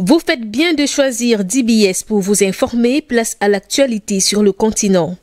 Vous faites bien de choisir DBS pour vous informer, place à l'actualité sur le continent.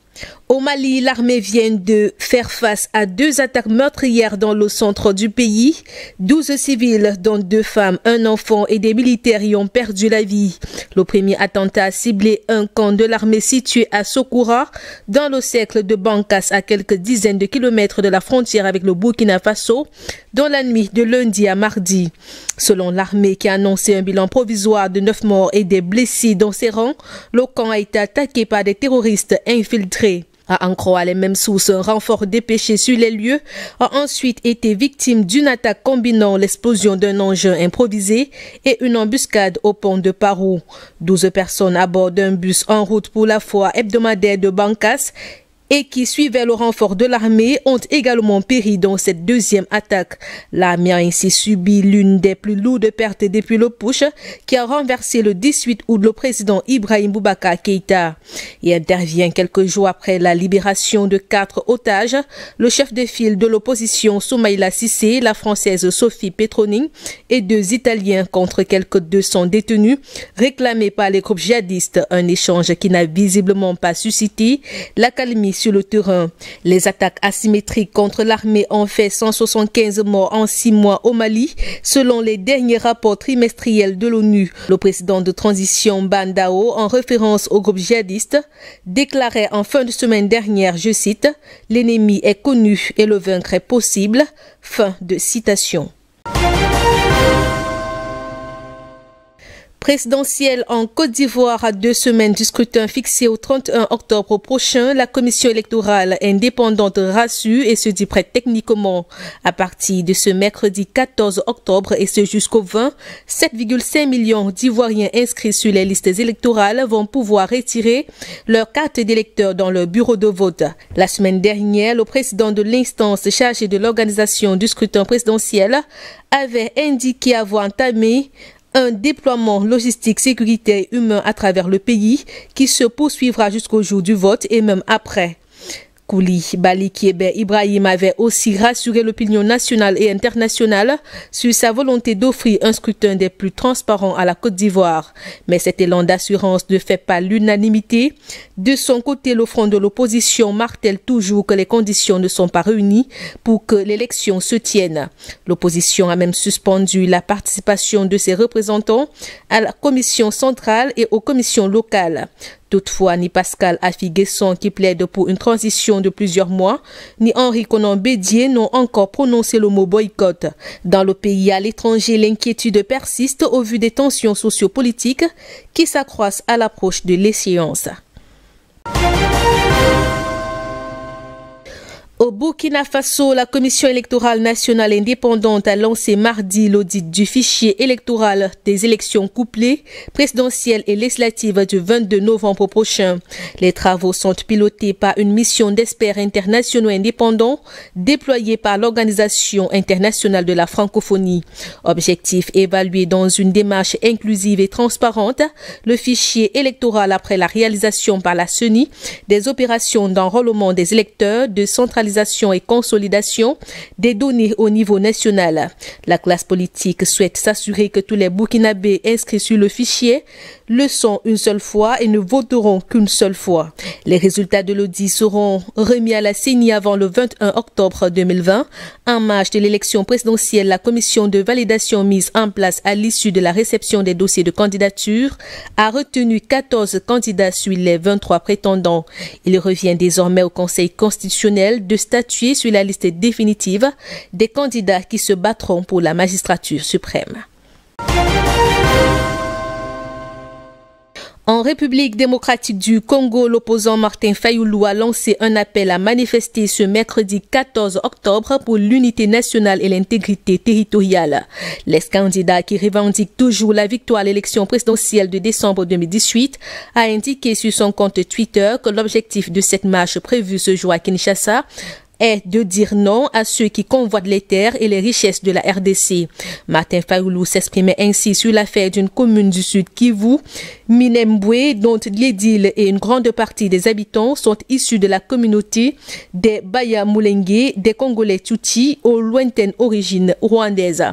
Au Mali, l'armée vient de faire face à deux attaques meurtrières dans le centre du pays. Douze civils, dont deux femmes, un enfant et des militaires y ont perdu la vie. Le premier attentat a ciblé un camp de l'armée situé à Sokoura, dans le cercle de Bankas, à quelques dizaines de kilomètres de la frontière avec le Burkina Faso, dans la nuit de lundi à mardi. Selon l'armée qui a annoncé un bilan provisoire de neuf morts et des blessés dans ses rangs, le camp a été attaqué par des terroristes infiltrés. À Ankroa, les mêmes sources, un renfort dépêché sur les lieux a ensuite été victime d'une attaque combinant l'explosion d'un engin improvisé et une embuscade au pont de Parou. 12 personnes à bord d'un bus en route pour la foi hebdomadaire de Bancas et qui suivaient le renfort de l'armée ont également péri dans cette deuxième attaque. L'armée a ainsi subi l'une des plus lourdes pertes depuis le push qui a renversé le 18 août le président Ibrahim Boubacar Keïta. Il intervient quelques jours après la libération de quatre otages, le chef de file de l'opposition Soumaïla Sissé, la française Sophie Petroning et deux Italiens contre quelques 200 détenus réclamés par les groupes djihadistes. Un échange qui n'a visiblement pas suscité la l'accalmie sur le terrain. Les attaques asymétriques contre l'armée ont fait 175 morts en six mois au Mali, selon les derniers rapports trimestriels de l'ONU. Le président de transition Bandao, en référence au groupe djihadiste, déclarait en fin de semaine dernière, je cite, L'ennemi est connu et le vaincre est possible. Fin de citation présidentielle en Côte d'Ivoire à deux semaines du scrutin fixé au 31 octobre prochain, la commission électorale indépendante rassure et se dit prête techniquement. À partir de ce mercredi 14 octobre et ce jusqu'au 20, 7,5 millions d'Ivoiriens inscrits sur les listes électorales vont pouvoir retirer leur carte d'électeur dans leur bureau de vote. La semaine dernière, le président de l'instance chargée de l'organisation du scrutin présidentiel avait indiqué avoir entamé un déploiement logistique, sécuritaire et humain à travers le pays qui se poursuivra jusqu'au jour du vote et même après. Bali Kiebe Ibrahim avait aussi rassuré l'opinion nationale et internationale sur sa volonté d'offrir un scrutin des plus transparents à la Côte d'Ivoire. Mais cet élan d'assurance ne fait pas l'unanimité. De son côté, le front de l'opposition martèle toujours que les conditions ne sont pas réunies pour que l'élection se tienne. L'opposition a même suspendu la participation de ses représentants à la commission centrale et aux commissions locales. Toutefois, ni Pascal Afiguesson qui plaide pour une transition de plusieurs mois, ni Henri Conan Bédier n'ont encore prononcé le mot boycott. Dans le pays à l'étranger, l'inquiétude persiste au vu des tensions sociopolitiques qui s'accroissent à l'approche de l'échéance. Au Burkina Faso, la Commission électorale nationale indépendante a lancé mardi l'audit du fichier électoral des élections couplées, présidentielles et législatives du 22 novembre prochain. Les travaux sont pilotés par une mission d'experts internationaux indépendants déployée par l'Organisation internationale de la francophonie. Objectif évalué dans une démarche inclusive et transparente, le fichier électoral après la réalisation par la CENI des opérations d'enrôlement des électeurs de centralisation et consolidation des données au niveau national. La classe politique souhaite s'assurer que tous les Burkinabés inscrits sur le fichier le sont une seule fois et ne voteront qu'une seule fois. Les résultats de l'audit seront remis à la CENI avant le 21 octobre 2020. En marge de l'élection présidentielle, la commission de validation mise en place à l'issue de la réception des dossiers de candidature a retenu 14 candidats sur les 23 prétendants. Il revient désormais au Conseil constitutionnel de statuer sur la liste définitive des candidats qui se battront pour la magistrature suprême. En République démocratique du Congo, l'opposant Martin Fayoulou a lancé un appel à manifester ce mercredi 14 octobre pour l'unité nationale et l'intégrité territoriale. L'ex-candidat qui revendique toujours la victoire à l'élection présidentielle de décembre 2018 a indiqué sur son compte Twitter que l'objectif de cette marche prévue ce jour à Kinshasa est de dire non à ceux qui convoitent les terres et les richesses de la RDC. Martin Fayoulou s'exprimait ainsi sur l'affaire d'une commune du Sud Kivu, Minembwe, dont l'édile et une grande partie des habitants sont issus de la communauté des Bayamulenge, des Congolais Tutsi, aux lointaines origines rwandaises.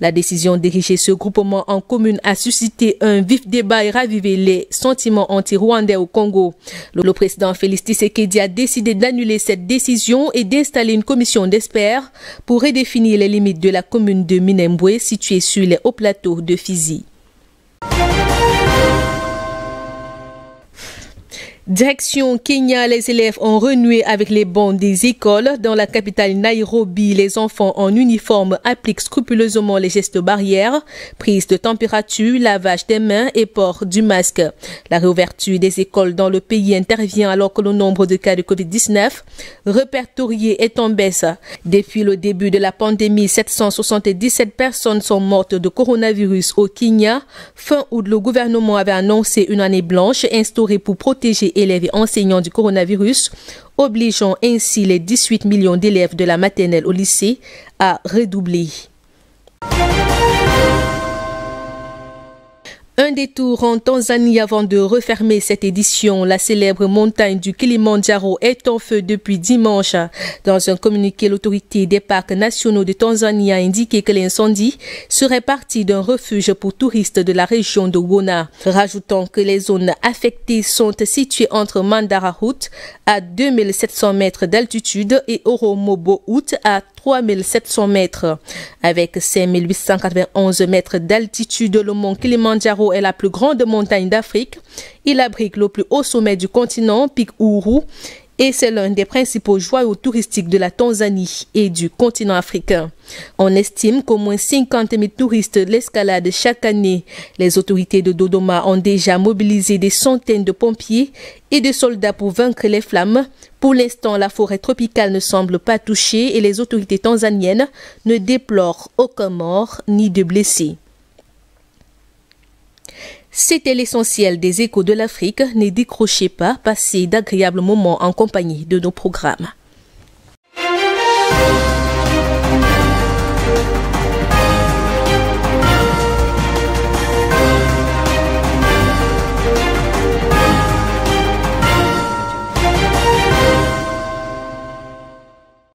La décision d'ériger ce groupement en commune a suscité un vif débat et ravivé les sentiments anti-rwandais au Congo. Le président Félix Tshisekedi a décidé d'annuler cette décision et d'installer une commission d'experts pour redéfinir les limites de la commune de Minembwe située sur les hauts plateaux de Fizi. Direction Kenya, les élèves ont renoué avec les bancs des écoles. Dans la capitale Nairobi, les enfants en uniforme appliquent scrupuleusement les gestes barrières, prise de température, lavage des mains et port du masque. La réouverture des écoles dans le pays intervient alors que le nombre de cas de COVID-19 répertoriés est en baisse. Depuis le début de la pandémie, 777 personnes sont mortes de coronavirus au Kenya. Fin août, le gouvernement avait annoncé une année blanche instaurée pour protéger élèves et enseignants du coronavirus, obligeant ainsi les 18 millions d'élèves de la maternelle au lycée à redoubler. Un détour en Tanzanie avant de refermer cette édition. La célèbre montagne du Kilimandjaro est en feu depuis dimanche. Dans un communiqué, l'autorité des parcs nationaux de Tanzanie a indiqué que l'incendie serait parti d'un refuge pour touristes de la région de Gona, rajoutant que les zones affectées sont situées entre Mandara à 2700 mètres d'altitude et Oromobo à 3700 mètres. Avec 5891 mètres d'altitude, le mont Kilimanjaro est la plus grande montagne d'Afrique. Il abrite le plus haut sommet du continent, Pic Ourou et c'est l'un des principaux joyaux touristiques de la Tanzanie et du continent africain. On estime qu'au moins 50 000 touristes l'escalade chaque année. Les autorités de Dodoma ont déjà mobilisé des centaines de pompiers et de soldats pour vaincre les flammes. Pour l'instant, la forêt tropicale ne semble pas touchée et les autorités tanzaniennes ne déplorent aucun mort ni de blessés. C'était l'essentiel des échos de l'Afrique. Ne décrochez pas, passez d'agréables moments en compagnie de nos programmes.